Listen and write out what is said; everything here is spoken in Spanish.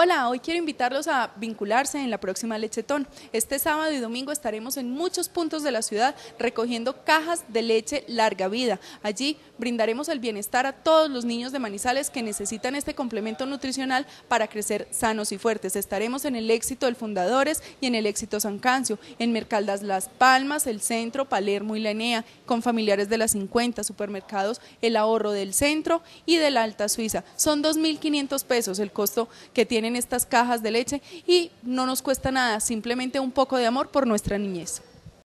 Hola, hoy quiero invitarlos a vincularse en la próxima Lechetón. Este sábado y domingo estaremos en muchos puntos de la ciudad recogiendo cajas de leche larga vida. Allí brindaremos el bienestar a todos los niños de Manizales que necesitan este complemento nutricional para crecer sanos y fuertes. Estaremos en el éxito del Fundadores y en el éxito San Cancio, en Mercaldas Las Palmas, el Centro, Palermo y La Enea, con familiares de las 50 supermercados, el ahorro del Centro y de la Alta Suiza. Son 2.500 pesos el costo que tiene estas cajas de leche y no nos cuesta nada, simplemente un poco de amor por nuestra niñez.